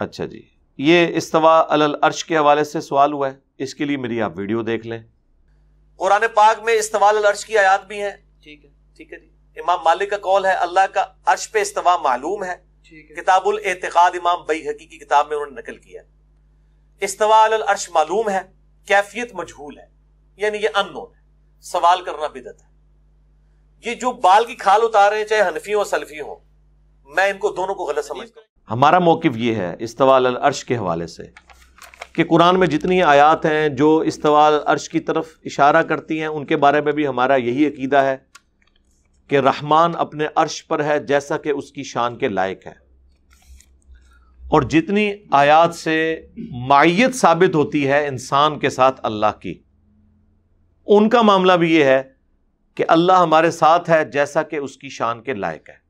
अच्छा जी ये इस्तवा अल अर्श के हवाले से सवाल हुआ है इसके लिए मेरी आप वीडियो देख लें कुरान पाक में इस्तवा अल अर्श की आयात भी है ठीक है ठीक है जी इमाम मालिक का कौल है अल्लाह का अर्श पे इस्तवा मालूम है किताबुल एतकाद इमाम बई हकी की किताब में उन्होंने नकल किया इस्तवा अल अर्श मालूम है कैफियत मजहूल है यानी ये अननोन है सवाल करना बिदत है ये जो बाल की खाल उतार रहे हैं चाहे हनफी हो सल्फी हो मैं इनको दोनों को गलत समझता हूँ हमारा मौक़ ये है इस्तवाल अर्श के हवाले से कि कुरान में जितनी आयात हैं जो इस्तवाल अर्श की तरफ इशारा करती हैं उनके बारे में भी हमारा यही अकीदा है कि रहमान अपने अर्श पर है जैसा कि उसकी शान के लायक है और जितनी आयात से माइत साबित होती है इंसान के साथ अल्लाह की उनका मामला भी ये है कि अल्लाह हमारे साथ है जैसा कि उसकी शान के लायक है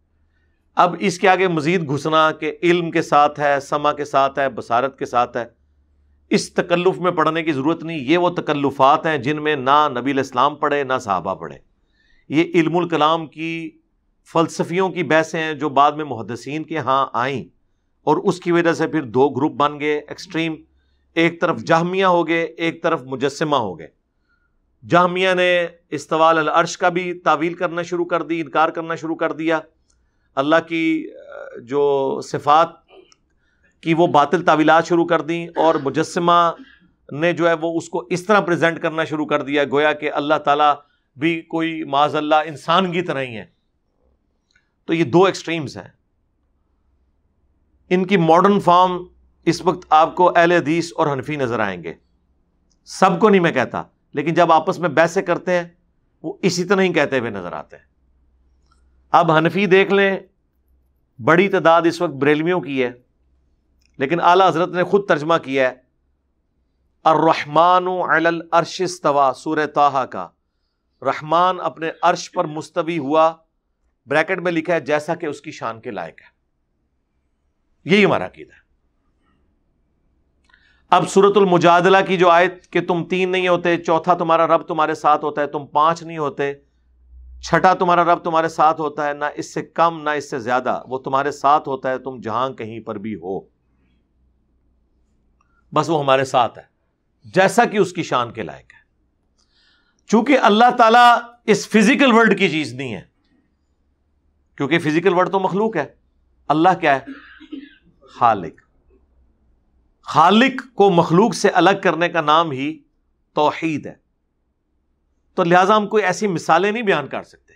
अब इसके आगे मज़ीद घुसना के इल्म के साथ है समा के साथ है बसारत के साथ है इस तकल्लुफ़ में पढ़ने की ज़रूरत नहीं ये वो तकल्लुफ़ात हैं जिनमें ना नबी इस्लाम पढ़े ना साहबा पढ़े ये इल्मुल कलाम की फ़लसफ़ियों की बहसें हैं जो बाद में मुहदसिन के यहाँ आई और उसकी वजह से फिर दो ग्रुप बन गए एक्सट्रीम एक तरफ जाहमिया हो गए एक तरफ मुजस्मा हो गए जाहमिया ने इस्तवाल अल अर्श का भी तावील करना शुरू कर दी इनकार करना शुरू कर दिया अल्लाह की जो सिफात की वो बातिल तावीलात शुरू कर दी और मुजस्मा ने जो है वो उसको इस तरह प्रेजेंट करना शुरू कर दिया गोया कि अल्लाह ताला भी कोई माज माजल्ला इंसान की तरह ही है तो ये दो एक्सट्रीम्स हैं इनकी मॉडर्न फॉर्म इस वक्त आपको अहल हदीस और हनफी नज़र आएंगे सबको नहीं मैं कहता लेकिन जब आपस में बहसें करते हैं वो इसी तरह ही कहते हुए नज़र आते हैं अब हनफी देख लें बड़ी तादाद इस वक्त बरेलवियों की है लेकिन आला हजरत ने खुद तर्जमा किया है अर्रहमान अरशस्तवा सूर ताहा का रहमान अपने अर्श पर मुस्तवी हुआ ब्रैकेट में लिखा है जैसा कि उसकी शान के लायक है यही हमारा अकीदा है अब सूरतुल मुजादला की जो आयत कि तुम तीन नहीं होते चौथा तुम्हारा रब तुम्हारे साथ होता है तुम पांच नहीं होते छठा तुम्हारा रब तुम्हारे साथ होता है ना इससे कम ना इससे ज्यादा वो तुम्हारे साथ होता है तुम जहां कहीं पर भी हो बस वो हमारे साथ है जैसा कि उसकी शान के लायक है चूंकि अल्लाह ताला इस फिजिकल वर्ल्ड की चीज नहीं है क्योंकि फिजिकल वर्ल्ड तो मखलूक है अल्लाह क्या है खालिक खालिक को मखलूक से अलग करने का नाम ही तोहीद है तो लिहाजा हम कोई ऐसी मिसालें नहीं बयान कर सकते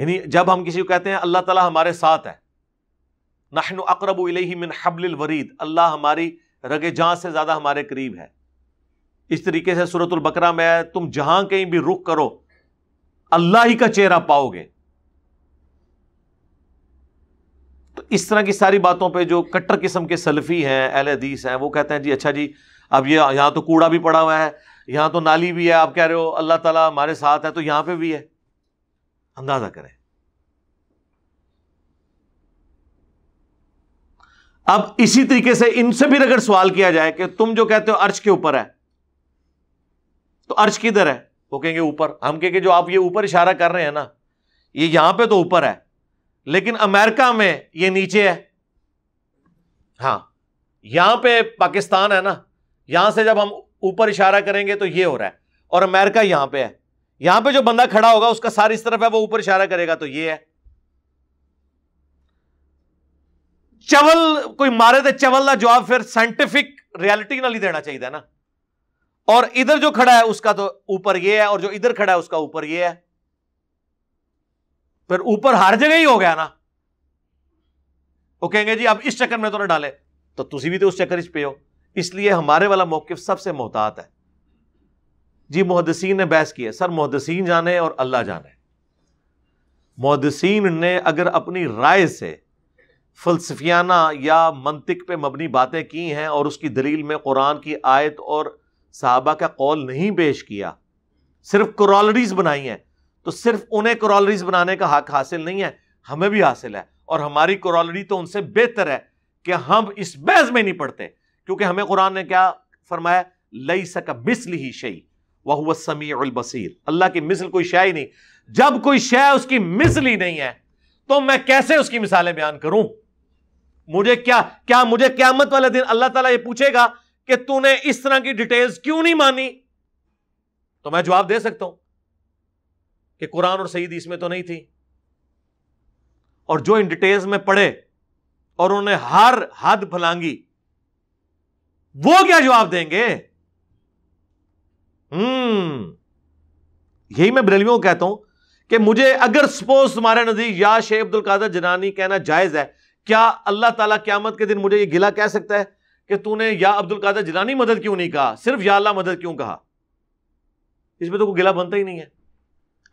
यानी जब हम किसी को कहते हैं अल्लाह तला हमारे साथ है नहन अकरब मिन हबल वरीद अल्लाह हमारी रगे जहां से ज़्यादा हमारे करीब है इस तरीके से सूरतुल बकरा में है तुम जहां कहीं भी रुख करो अल्लाह ही का चेहरा पाओगे तो इस तरह की सारी बातों पर जो कट्टर किस्म के सलफ़ी हैं अहल हदीस हैं वो कहते हैं जी अच्छा जी अब ये यहां तो कूड़ा भी पड़ा हुआ है यहां तो नाली भी है आप कह रहे हो अल्लाह ताला हमारे साथ है तो यहां पे भी है अंदाजा करें अब इसी तरीके से इनसे भी अगर सवाल किया जाए कि तुम जो कहते हो अर्श के ऊपर है तो अर्श किधर है वो कहेंगे ऊपर हम कहेंगे जो आप ये ऊपर इशारा कर रहे हैं ना ये यहां पर तो ऊपर है लेकिन अमेरिका में ये नीचे है हाँ यहां पे पाकिस्तान है ना यहां से जब हम ऊपर इशारा करेंगे तो ये हो रहा है और अमेरिका यहां पे है यहां पे जो बंदा खड़ा होगा उसका सार इस तरफ है वो ऊपर इशारा करेगा तो ये है चवल कोई मारे थे चवल का जवाब फिर साइंटिफिक रियलिटी ਨਾਲ ਹੀ ਦੇਣਾ ਚਾਹੀਦਾ ਨਾ और इधर जो खड़ा है उसका तो ऊपर ये है और जो इधर खड़ा है उसका ऊपर ये है फिर ऊपर हर जगह ही हो गया ना वो कहेंगे जी अब इस चक्कर में तो ना डाले तो तुम भी तो उस चक्कर पे हो इसलिए हमारे वाला मौकफ सबसे मोहतात है जी मोहदसिन ने बहस की है सर मोहदसिन जाने और अल्लाह जाने मोहदसिन ने अगर अपनी राय से फलसफियाना या मंतिक पे मबनी बातें की हैं और उसकी दलील में कुरान की आयत और साहबा का कौल नहीं पेश किया सिर्फ क्रॉलरीज बनाई हैं तो सिर्फ उन्हें क्रॉलरीज बनाने का हक हासिल नहीं है हमें भी हासिल है और हमारी क्रॉलरी तो उनसे बेहतर है कि हम इस बहस में नहीं पढ़ते क्योंकि हमें कुरान ने क्या फरमाया लई सक मिसल ही शई वह हुआ समी बसीर अल्लाह की मिसल कोई शय नहीं जब कोई शय उसकी मिसल ही नहीं है तो मैं कैसे उसकी मिसालें बयान करूं मुझे क्या क्या मुझे क्या मत वाले दिन अल्लाह ताला ये पूछेगा कि तूने इस तरह की डिटेल्स क्यों नहीं मानी तो मैं जवाब दे सकता हूं कि कुरान और सईद इसमें तो नहीं थी और जो इन डिटेल्स में पढ़े और उन्होंने हर हद फलांगी वो क्या जवाब देंगे हम्म यही मैं बरेलवियों को कहता हूं कि मुझे अगर सपोज तुम्हारे नजदीक या शेख अब्दुल कादर जनानी कहना जायज है क्या अल्लाह ताला क्यामत के दिन मुझे ये गिला कह सकता है कि तूने या अब्दुल कादर जनानी मदद क्यों नहीं कहा सिर्फ या अल्लाह मदद क्यों कहा इसमें तो कोई गिला बनता ही नहीं है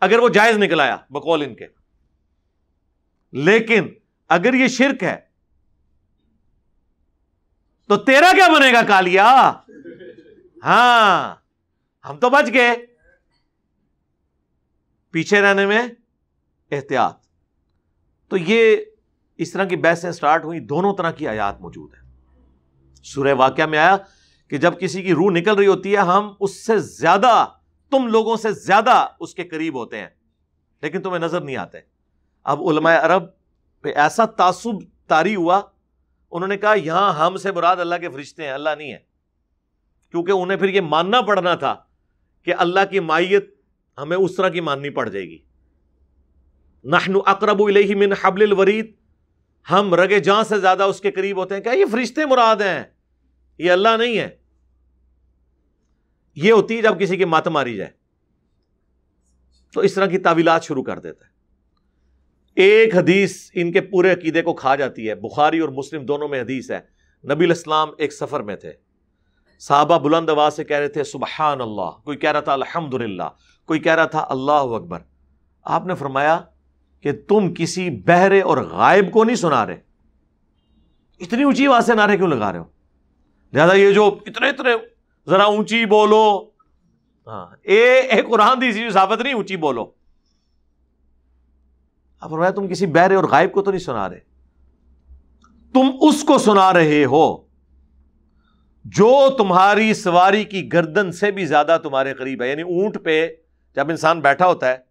अगर वो जायज निकल आया बकौल इनके लेकिन अगर ये शिरक है तो तेरा क्या बनेगा कालिया हाँ हम तो बच गए पीछे रहने में एहतियात तो ये इस तरह की बहसें स्टार्ट हुई दोनों तरह की आयात मौजूद है सूर्य वाक्य में आया कि जब किसी की रूह निकल रही होती है हम उससे ज्यादा तुम लोगों से ज्यादा उसके करीब होते हैं लेकिन तुम्हें नजर नहीं आते अब उलमा अरब पे ऐसा तासुब तारी हुआ उन्होंने कहा यहां हम से मुराद अल्लाह के फरिश्ते हैं अल्लाह नहीं है क्योंकि उन्हें फिर यह मानना पड़ना था कि अल्लाह की माइत हमें उस तरह की माननी पड़ जाएगी नहनु अकरब मिन हबल वरीद हम रगे जहां से ज़्यादा उसके करीब होते हैं क्या ये फरिश्ते मुराद हैं ये अल्लाह नहीं है ये होती है जब किसी की मत मारी जाए तो इस तरह की तावीलात शुरू कर देते हैं एक हदीस इनके पूरे अकीदे को खा जाती है बुखारी और मुस्लिम दोनों में हदीस है नबी इस्लाम एक सफ़र में थे साहबा बुलंद आवाज़ से कह रहे थे सुबहान अल्लाह कोई कह रहा था अलहमदिल्ला कोई कह रहा था अल्लाह अकबर आपने फरमाया कि तुम किसी बहरे और गायब को नहीं सुना रहे इतनी ऊंची आवाज़ से नारे क्यों लगा रहे हो लिहाजा ये जो इतने इतने ज़रा ऊंची बोलो हाँ ए कुरान दी साबित नहीं ऊंची बोलो अब हाँ, फरमाया तुम किसी बहरे और गायब को तो नहीं सुना रहे तुम उसको सुना रहे हो जो तुम्हारी सवारी की गर्दन से भी ज्यादा तुम्हारे करीब है यानी ऊंट पे जब इंसान बैठा होता है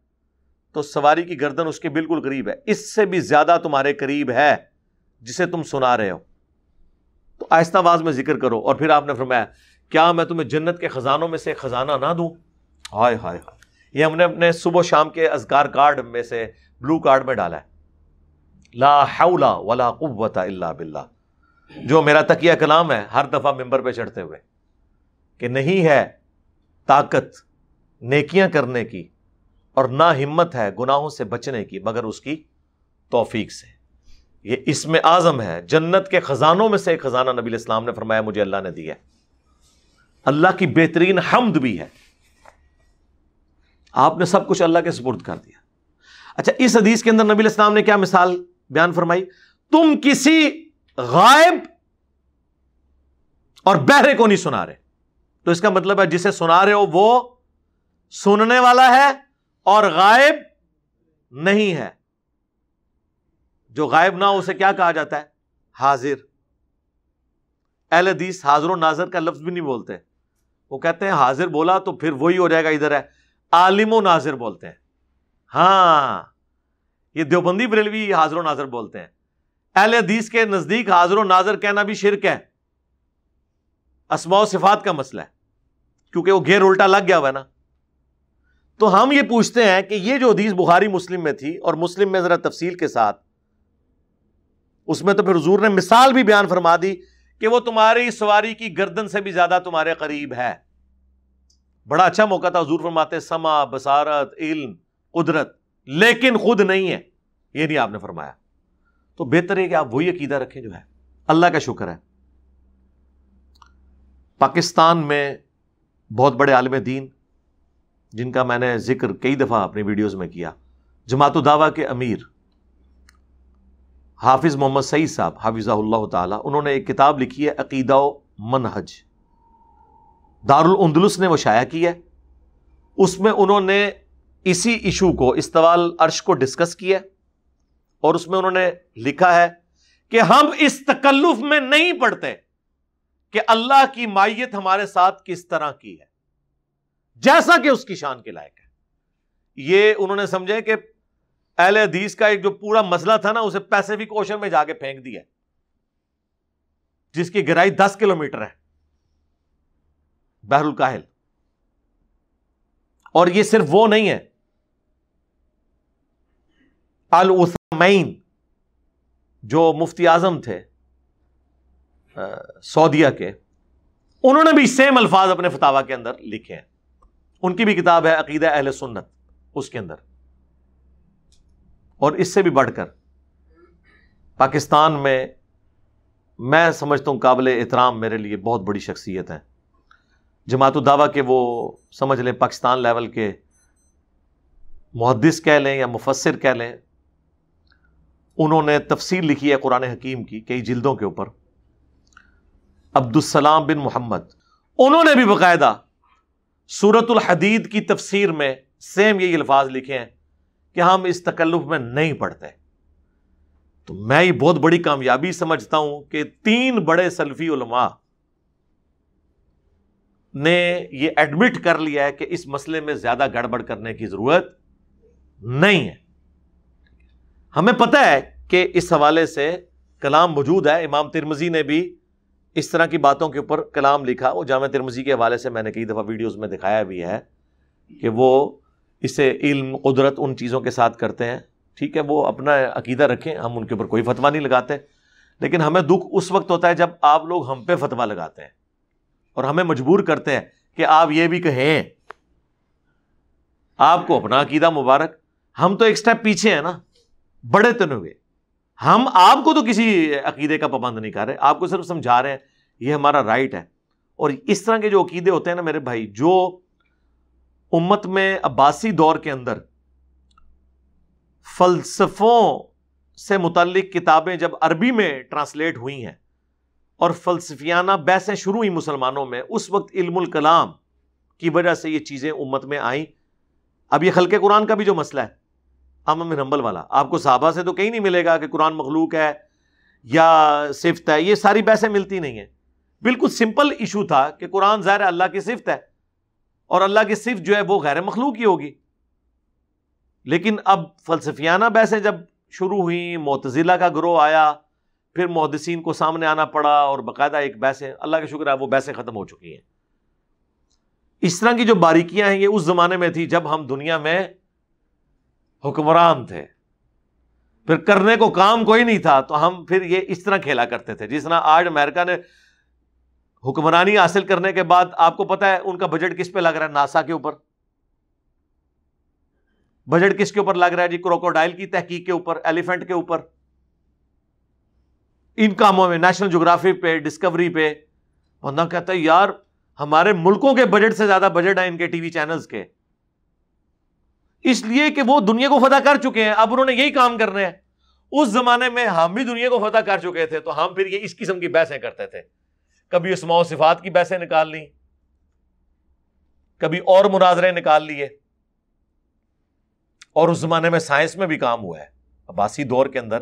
तो सवारी की गर्दन उसके बिल्कुल करीब है इससे भी ज्यादा तुम्हारे करीब है जिसे तुम सुना रहे हो तो आहिस्ता आवाज में जिक्र करो और फिर आपने फरमाया क्या मैं तुम्हें जन्नत के खजानों में से खजाना ना दू हाय हाय हाय ये हमने अपने सुबह शाम के अजगार कार्ड में से ब्लू कार्ड में डाला है ला हौला वला कुवता इल्ला बिल्ला जो मेरा तकिया कलाम है हर दफ़ा मेंबर पे चढ़ते हुए कि नहीं है ताकत नेकियां करने की और ना हिम्मत है गुनाहों से बचने की मगर उसकी तोफीक से ये इसमें आज़म है जन्नत के ख़ज़ानों में से एक ख़ज़ाना नबी इस्लाम ने फरमाया मुझे अल्लाह ने दिया अल्लाह की बेहतरीन हमद भी है आपने सब कुछ अल्लाह के सुपुर्द कर दिया अच्छा इस हदीस के अंदर नबी इस्लाम ने क्या मिसाल बयान फरमाई तुम किसी गायब और बहरे को नहीं सुना रहे तो इसका मतलब है जिसे सुना रहे हो वो सुनने वाला है और गायब नहीं है जो गायब ना हो उसे क्या कहा जाता है हाजिर एल हदीस हाजिर नाजर का लफ्ज भी नहीं बोलते वो कहते हैं हाजिर बोला तो फिर वही हो जाएगा इधर है आलिमो नाजिर बोलते हैं हाँ ये देवबंदी बरेलवी हाजरो नाजर बोलते हैं अहल हदीस के नज़दीक हाजरो नाजर कहना भी शिरक है असमाओ सिफात का मसला है क्योंकि वो घेर उल्टा लग गया हुआ ना तो हम ये पूछते हैं कि ये जो हदीस बुखारी मुस्लिम में थी और मुस्लिम में ज़रा तफसील के साथ उसमें तो फिर हजूर ने मिसाल भी बयान फरमा दी कि वो तुम्हारी सवारी की गर्दन से भी ज़्यादा तुम्हारे करीब है बड़ा अच्छा मौका था हजूर फरमाते समा बसारत इल्म कुदरत लेकिन खुद नहीं है ये नहीं आपने फरमाया तो बेहतर है कि आप वही अकीदा रखें जो है अल्लाह का शुक्र है पाकिस्तान में बहुत बड़े आलम दीन जिनका मैंने जिक्र कई दफ़ा अपनी वीडियोज में किया जमात दावा के अमीर हाफिज़ मोहम्मद सईद साहब हाफिज़ाल्ला ताला उन्होंने एक किताब लिखी है अकीदा मनहज दारुलंदलुस ने वो शाया की है उसमें उन्होंने इसी इशू को इस्तेवाल अर्श को डिस्कस किया और उसमें उन्होंने लिखा है कि हम इस तकल्लुफ में नहीं पढ़ते कि अल्लाह की माइत हमारे साथ किस तरह की है जैसा कि उसकी शान के लायक है ये उन्होंने समझे कि अहल हदीस का एक जो पूरा मसला था ना उसे पैसे भी ओशन में जाके फेंक दिया जिसकी गहराई दस किलोमीटर है बहरुल काहिल और ये सिर्फ वो नहीं है अल उसमैन जो मुफ्ती आजम थे सऊदिया के उन्होंने भी सेम अल्फाज अपने फतावा के अंदर लिखे हैं उनकी भी किताब है अकीद अहल सुन्नत उसके अंदर और इससे भी बढ़कर पाकिस्तान में मैं समझता हूँ काबिल एहतराम मेरे लिए बहुत बड़ी शख्सियत है जमात दावा के वो समझ लें पाकिस्तान लेवल के मुहदस कह लें या मुफसर कह लें उन्होंने तफसीर लिखी है कुरान हकीम की कई जिल्दों के ऊपर अब्दुलसलाम बिन मोहम्मद उन्होंने भी बाकायदा सूरत हदीद की तफसीर में सेम यही अल्फाज लिखे हैं कि हम इस तकल्लुफ में नहीं पढ़ते तो मैं ये बहुत बड़ी कामयाबी समझता हूं कि तीन बड़े सल्फी उलमा ने ये एडमिट कर लिया है कि इस मसले में ज्यादा गड़बड़ करने की जरूरत नहीं है हमें पता है के इस हवाले से कलाम मौजूद है इमाम तिरमजी ने भी इस तरह की बातों के ऊपर कलाम लिखा और जाम तिरमजी के हवाले से मैंने कई दफ़ा वीडियोज़ में दिखाया भी है कि वो इसे इल्म कुदरत उन चीज़ों के साथ करते हैं ठीक है वो अपना अकीदा रखें हम उनके ऊपर कोई फतवा नहीं लगाते लेकिन हमें दुख उस वक्त होता है जब आप लोग हम पे फतवा लगाते हैं और हमें मजबूर करते हैं कि आप ये भी कहें आपको अपना अकीदा मुबारक हम तो एक स्टेप पीछे हैं ना बड़े तन हुए हम आपको तो किसी अकीदे का पाबंद नहीं कर रहे आपको सिर्फ समझा रहे हैं ये हमारा राइट है और इस तरह के जो अकीदे होते हैं ना मेरे भाई जो उम्मत में अब्बासी दौर के अंदर फलसफों से मुतलक किताबें जब अरबी में ट्रांसलेट हुई हैं और फलसफियाना बहसें शुरू हुई मुसलमानों में उस वक्त इल्मुल कलाम की वजह से ये चीज़ें उम्मत में आई अब ये खलके कुरान का भी जो मसला है हम रंबल वाला आपको साहबा से तो कहीं नहीं मिलेगा कि कुरान मखलूक है या सिफत है ये सारी बहसें मिलती नहीं हैं बिल्कुल सिंपल इशू था कि कुरान ज़ाहिर अल्लाह की सिफत है और अल्लाह की सिफ जो है वो गैर मखलूक ही होगी लेकिन अब फलसफियाना बहसें जब शुरू हुई मोतज़िला का ग्रोह आया फिर मुहदसिन को सामने आना पड़ा और बाकायदा एक बहसें अल्लाह का शुक्र है वो बहसें ख़त्म हो चुकी हैं इस तरह की जो बारीकियां हैं ये उस ज़माने में थी जब हम दुनिया में हुक्मरान थे फिर करने को काम कोई नहीं था तो हम फिर ये इस तरह खेला करते थे जिस तरह आज अमेरिका ने हुक्मरानी हासिल करने के बाद आपको पता है उनका बजट किस पे लग रहा है नासा के ऊपर बजट किसके ऊपर लग रहा है जी क्रोकोडाइल की तहकीक के ऊपर एलिफेंट के ऊपर इन कामों में नेशनल जोग्राफी पे डिस्कवरी पे बंदा कहता है यार हमारे मुल्कों के बजट से ज्यादा बजट है इनके टीवी चैनल्स के इसलिए कि वो दुनिया को फतह कर चुके हैं अब उन्होंने यही काम कर रहे हैं उस जमाने में हम भी दुनिया को फतेह कर चुके थे तो हम फिर ये इस किस्म की बहसें करते थे कभी उसमाओ सिफात की बहसें निकाल ली कभी और मुनाजरे निकाल लिए और उस जमाने में साइंस में भी काम हुआ है अबासी दौर के अंदर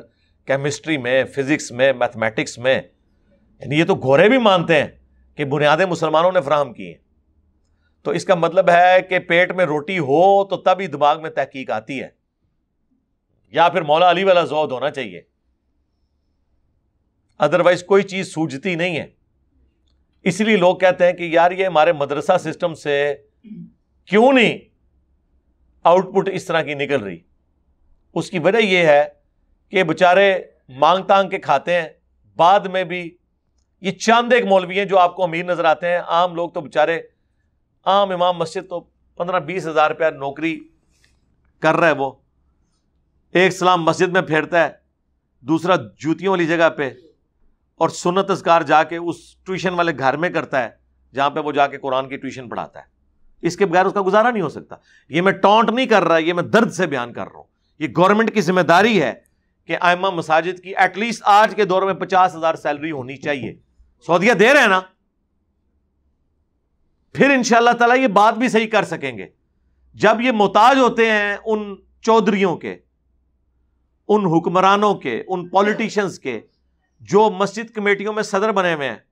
केमिस्ट्री में फिजिक्स में मैथमेटिक्स में यानी ये तो घोरे भी मानते हैं कि बुनियादें मुसलमानों ने फ्राहम की हैं तो इसका मतलब है कि पेट में रोटी हो तो तभी दिमाग में तहकीक आती है या फिर मौला अली वाला जौद होना चाहिए अदरवाइज कोई चीज सूझती नहीं है इसलिए लोग कहते हैं कि यार ये हमारे मदरसा सिस्टम से क्यों नहीं आउटपुट इस तरह की निकल रही उसकी वजह यह है कि बेचारे मांग तांग के खाते हैं बाद में भी ये चांद एक मौलवी हैं जो आपको अमीर नजर आते हैं आम लोग तो बेचारे आम इमाम मस्जिद तो पंद्रह बीस हज़ार रुपया नौकरी कर रहा है वो एक सलाम मस्जिद में फेरता है दूसरा जूतियों वाली जगह पे और सुनत असकार जाके उस ट्यूशन वाले घर में करता है जहां पे वो जाके कुरान की ट्यूशन पढ़ाता है इसके बगैर उसका गुजारा नहीं हो सकता ये मैं टॉन्ट नहीं कर रहा ये मैं दर्द से बयान कर रहा हूं ये गवर्नमेंट की जिम्मेदारी है कि आयमा मसाजिद की एटलीस्ट आज के दौर में पचास हज़ार सैलरी होनी चाहिए सऊदिया दे रहे हैं ना फिर इन ताला ये बात भी सही कर सकेंगे जब ये मोहताज होते हैं उन चौधरीों के उन हुक्मरानों के उन पॉलिटिशियंस के जो मस्जिद कमेटियों में सदर बने हुए हैं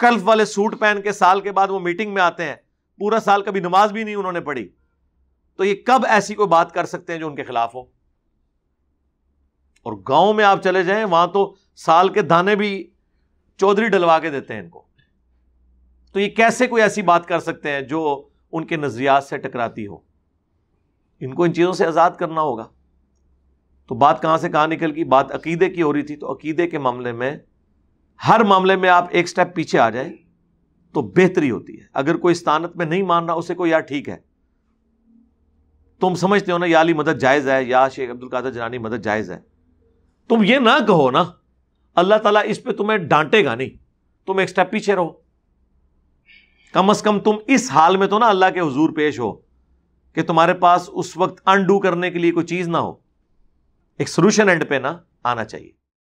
कल्फ वाले सूट पहन के साल के बाद वो मीटिंग में आते हैं पूरा साल कभी नमाज भी नहीं उन्होंने पढ़ी तो ये कब ऐसी कोई बात कर सकते हैं जो उनके खिलाफ हो और गांव में आप चले जाएं वहां तो साल के दाने भी चौधरी डलवा के देते हैं इनको तो ये कैसे कोई ऐसी बात कर सकते हैं जो उनके नज़रियात से टकराती हो इनको इन चीज़ों से आज़ाद करना होगा तो बात कहां से कहां निकल गई बात अकीदे की हो रही थी तो अकीदे के मामले में हर मामले में आप एक स्टेप पीछे आ जाए तो बेहतरी होती है अगर कोई स्थानत में नहीं मान रहा उसे को यार ठीक है तुम समझते हो ना या अली मदद जायज़ है या शेख अब्दुल कादर जनानी मदद जायज़ है तुम ये ना कहो ना अल्लाह ताला इस पे तुम्हें डांटेगा नहीं तुम एक स्टेप पीछे रहो कम अज कम तुम इस हाल में तो ना अल्लाह के हजूर पेश हो कि तुम्हारे पास उस वक्त अनडू करने के लिए कोई चीज ना हो एक सोल्यूशन एंड पे ना आना चाहिए